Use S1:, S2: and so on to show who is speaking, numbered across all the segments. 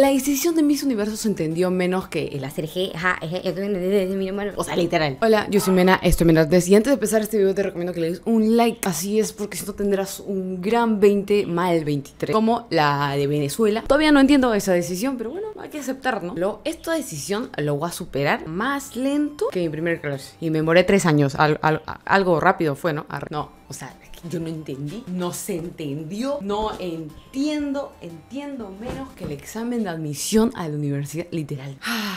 S1: La decisión de mis Universos se entendió menos que el hacer G, o sea, literal. Hola, yo soy Mena, esto es Mena. Y antes de empezar este video te recomiendo que le des un like, así es, porque si no tendrás un gran 20 mal 23, como la de Venezuela. Todavía no entiendo esa decisión, pero bueno, hay que aceptar, ¿no? esta decisión lo voy a superar más lento que mi primer clase. Y me moré tres años, algo rápido fue, ¿no? No, o sea, yo no entendí, no se entendió, no entiendo, entiendo menos que el examen de admisión a la universidad, literal. ¡Ah!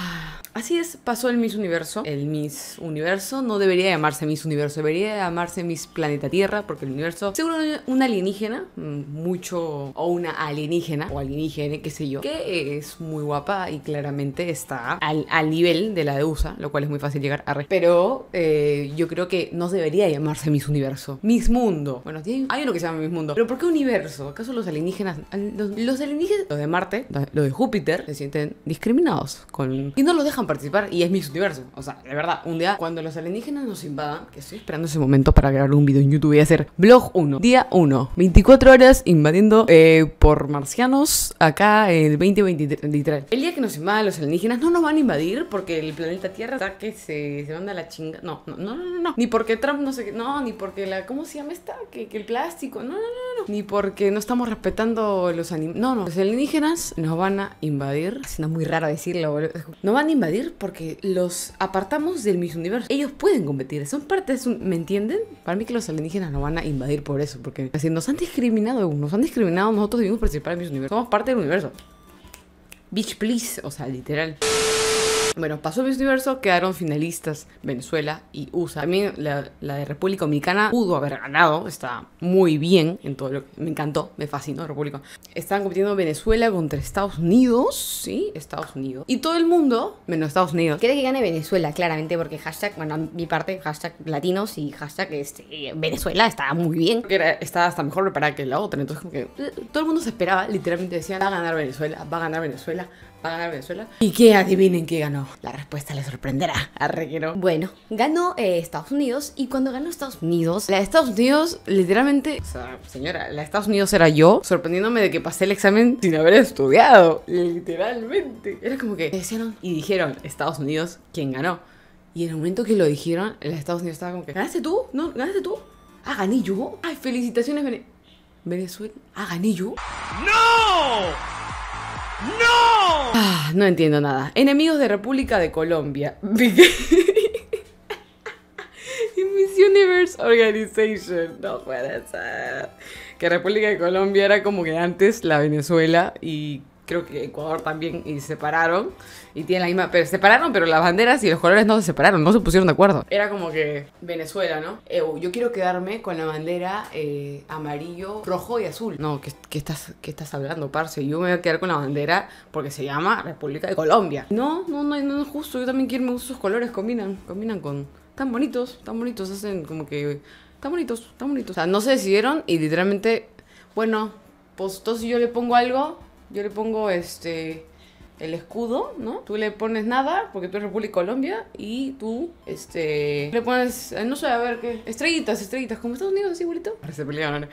S1: Así es, pasó el Miss Universo. El Miss Universo no debería llamarse Miss Universo, debería llamarse Miss Planeta Tierra, porque el universo, seguro una alienígena, mm, mucho, o una alienígena, o alienígena, qué sé yo, que es muy guapa y claramente está al, nivel de la deusa, lo cual es muy fácil llegar a... re Pero eh, yo creo que no debería llamarse Miss Universo, Miss Mundo. Bueno, hay uno que se llama Miss Mundo, pero ¿por qué universo? ¿Acaso los alienígenas, los, los alienígenas, los de Marte, los de Júpiter, se sienten discriminados con... Y no los dejan participar y es mi Universo. O sea, de verdad, un día cuando los alienígenas nos invadan, que estoy esperando ese momento para grabar un video en YouTube y hacer Vlog 1, día 1, 24 horas invadiendo eh, por marcianos acá el 2023, literal. El día que nos invadan los alienígenas no nos van a invadir porque el planeta Tierra está que se, se manda la chinga. No, no, no, no, no. Ni porque Trump no sé no, ni porque la, ¿cómo se llama esta? Que, que el plástico, no, no, no ni porque no estamos respetando los animales. No, no, los alienígenas nos van a invadir. es muy raro decirlo, boludo. Nos van a invadir porque los apartamos del mismo universo. Ellos pueden competir, son parte de un, ¿me entienden? Para mí que los alienígenas nos van a invadir por eso, porque así, nos han discriminado, nos han discriminado, nosotros debimos participar en el universo. Somos parte del universo. Bitch, please, o sea, literal. Bueno, pasó mi Universo, quedaron finalistas Venezuela y USA. También la, la, de República Dominicana pudo haber ganado, está muy bien en todo lo que me encantó, me fascinó República. Estaban compitiendo Venezuela contra Estados Unidos, sí, Estados Unidos. Y todo el mundo, menos Estados Unidos. Quiere que gane Venezuela, claramente, porque hashtag, bueno, mi parte, hashtag latinos y hashtag este, Venezuela estaba muy bien. Porque estaba hasta mejor preparada que la otra, entonces como que eh, todo el mundo se esperaba, literalmente decían, va a ganar Venezuela, va a ganar Venezuela, a ganar Venezuela. Y que adivinen qué ganó. La respuesta les sorprenderá. a Bueno, ganó eh, Estados Unidos y cuando ganó Estados Unidos, la de Estados Unidos literalmente... O sea, señora, la de Estados Unidos era yo sorprendiéndome de que pasé el examen sin haber estudiado. Literalmente. Era como que decían y dijeron Estados Unidos ¿quién ganó. Y en el momento que lo dijeron, la de Estados Unidos estaba como que... ¿Ganaste tú? ¿No? ¿Ganaste tú? Ah, gané yo. Ay, felicitaciones Venezuela. Ah, gané yo. ¡No! ¡No! Ah, no entiendo nada. Enemigos de República de Colombia. Miss Universe Organization. No puede ser. Que República de Colombia era como que antes la Venezuela y creo que Ecuador también, y separaron, y tienen la misma, pero separaron, pero las banderas y los colores no se separaron, no se pusieron de acuerdo. Era como que Venezuela, ¿no? Eh, yo quiero quedarme con la bandera eh, amarillo, rojo y azul. No, ¿qué, estás, estás hablando, parce? Yo me voy a quedar con la bandera porque se llama República de Colombia. No, no, no, no es justo, yo también quiero, me gustan colores, combinan, combinan con... Tan bonitos, tan bonitos, hacen como que... Tan bonitos, tan bonitos. O sea, no se decidieron y literalmente, bueno, pues entonces yo le pongo algo yo le pongo este el escudo, ¿no? Tú le pones nada, porque tú eres República Colombia, y tú, este, le pones, eh, no sé, a ver qué, estrellitas, estrellitas, como Estados Unidos, así, bolito. Parece pelear, ¿no?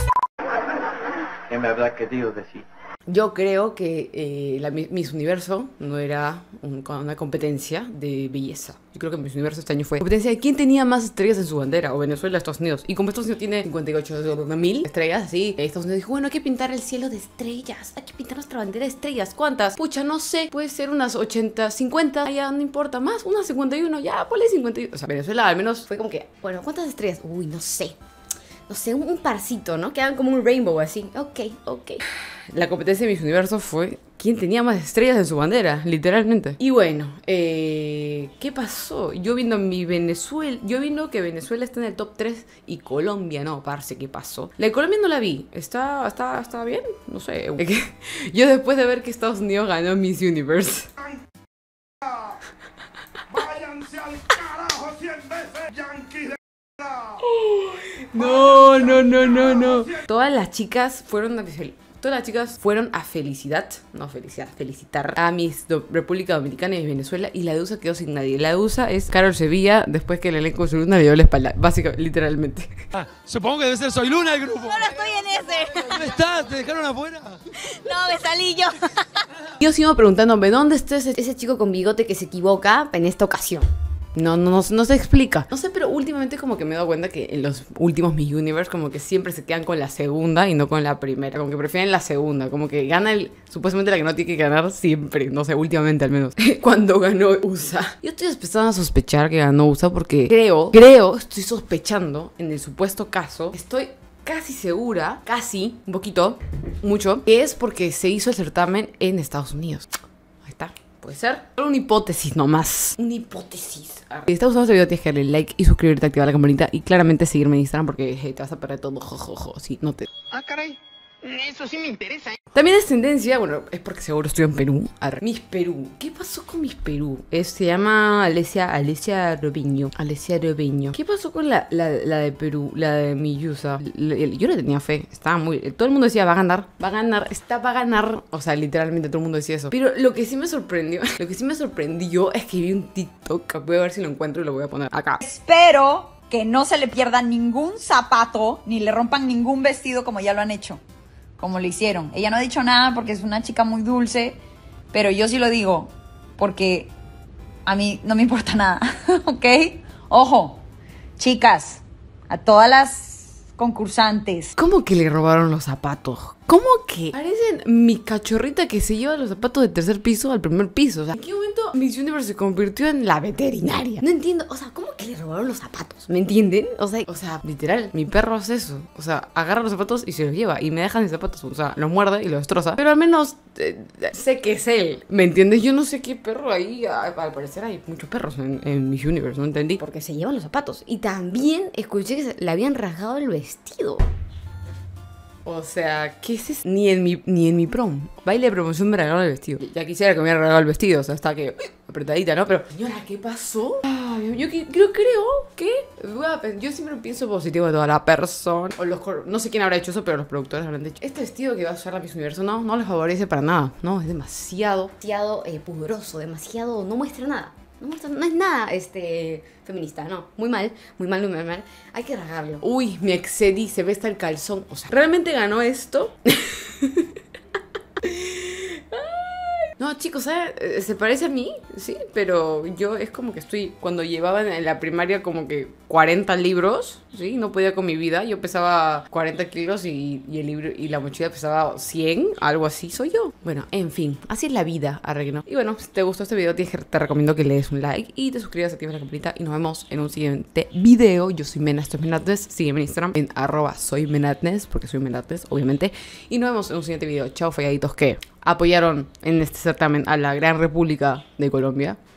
S1: ¿Qué me habrá querido decir. Yo creo que eh, Miss Universo no era una competencia de belleza. Yo creo que Miss Universo este año fue competencia de quién tenía más estrellas en su bandera, o Venezuela, Estados Unidos. Y como Estados Unidos tiene 58 mil estrellas, Sí, Estados Unidos dijo, bueno, hay que pintar el cielo de estrellas, hay que pintar nuestra bandera de estrellas. ¿Cuántas? Pucha, no sé, puede ser unas 80, 50, ya no importa, más, unas 51, ya, ponle 51. O sea, Venezuela al menos fue como que, bueno, ¿cuántas estrellas? Uy, no sé, o sé, un, parcito, ¿no? Quedan como un rainbow así. Ok, ok. La competencia de Miss Universo fue quién tenía más estrellas en su bandera, literalmente. Y bueno, eh, ¿qué pasó? Yo viendo mi Venezuela, yo viendo que Venezuela está en el top 3 y Colombia no, parce, ¿qué pasó? La de Colombia no la vi, ¿está, está, bien? No sé. Yo después de ver que Estados Unidos ganó Miss Universe. ¡Váyanse No, no, no, no, no. Todas las chicas fueron a Todas las chicas fueron a felicidad, no felicidad, felicitar a mis República Dominicana y Venezuela y la de quedó sin nadie. La de es Carol Sevilla después que el elenco de Luna le dio la espalda, básicamente, literalmente. Ah, supongo que debe ser Soy Luna el grupo. No, estoy en ese. ¿Dónde estás? ¿Te dejaron afuera? No, me salí yo. Yo sigo preguntándome, ¿dónde está ese chico con bigote que se equivoca en esta ocasión? No, no, no, se explica. No sé, pero últimamente como que me he dado cuenta que en los últimos Miss Universe como que siempre se quedan con la segunda y no con la primera. Como que prefieren la segunda. Como que gana el, supuestamente la que no tiene que ganar siempre. No sé, últimamente al menos. Cuando ganó USA. Yo estoy empezando a sospechar que ganó USA porque creo, creo, estoy sospechando en el supuesto caso. Estoy casi segura, casi, un poquito, mucho, que es porque se hizo el certamen en Estados Unidos. Ahí está. ¿Puede ser? una hipótesis nomás. Una hipótesis. Si estás usando este video, tienes que darle like y suscribirte, activar la campanita y claramente seguirme en Instagram porque te vas a perder todo. Jojojo, jo, si no te. Ah, caray. Eso sí me interesa. ¿eh? También es tendencia, bueno, es porque seguro estoy en Perú. Mis Perú. ¿Qué pasó con mis Perú? Eh, se llama Alesia, Alesia Robiño. Alesia Robiño. ¿Qué pasó con la, de Perú? La de Miyusa. Yo le tenía fe. Estaba muy. Todo el mundo decía, va a ganar, va a ganar, está, va a ganar. O sea, literalmente todo el mundo decía eso. Pero lo que sí me sorprendió, lo que sí me sorprendió es que vi un TikTok. Voy a ver si lo encuentro y lo voy a poner acá. Espero que no se le pierda ningún zapato ni le rompan ningún vestido como ya lo han hecho como le hicieron. Ella no ha dicho nada porque es una chica muy dulce, pero yo sí lo digo porque a mí no me importa nada, ¿ok? Ojo, chicas, a todas las concursantes. ¿Cómo que le robaron los zapatos? ¿Cómo que? Parecen mi cachorrita que se lleva los zapatos del tercer piso al primer piso. O sea, ¿en qué momento Miss Universe se convirtió en la veterinaria? No entiendo. O sea, ¿cómo que le robaron los zapatos? ¿Me entienden? O sea, o sea, literal, mi perro hace eso. O sea, agarra los zapatos y se los lleva. Y me deja mis zapatos. O sea, los muerde y los destroza. Pero al menos eh, sé que es él. ¿Me entiendes? Yo no sé qué perro ahí. Ah, al parecer hay muchos perros en, Miss Universe. No entendí. Porque se llevan los zapatos. Y también escuché que le habían rasgado el vestido. O sea, ¿qué es eso? Ni en mi, ni en mi prom. Baile de promoción me regaló el vestido. Ya quisiera que me hubiera regalado el vestido, o sea, está que apretadita, ¿no? Pero, señora, ¿qué pasó? yo, creo que... Yo siempre pienso positivo de toda la persona. O No sé quién habrá hecho eso, pero los productores habrán dicho. Este vestido que va a usar la Miss Universo no, no les favorece para nada. No, es demasiado... Demasiado eh, pudoroso, demasiado... No muestra nada. No, es nada este, feminista, no. Muy mal, muy mal, muy mal, mal. Hay que rasgarlo. Uy, me excedí, se ve hasta el calzón. O sea, ¿realmente ganó esto? chicos, eh, se parece a mí, sí, pero yo es como que estoy, cuando llevaba en la primaria como que 40 libros, sí, no podía con mi vida, yo pesaba 40 kilos y, el libro y la mochila pesaba 100, algo así, soy yo. Bueno, en fin, así es la vida, arreglo. Y bueno, si te gustó este video, te, recomiendo que le des un like y te suscribas, activas la campanita y nos vemos en un siguiente video. Yo soy Mena, esto Menatnes, sígueme en Instagram en arroba soy Menatnes, porque soy Menatnes, obviamente, y nos vemos en un siguiente video. Chao, falladitos, que apoyaron en este certamen a la Gran República de Colombia.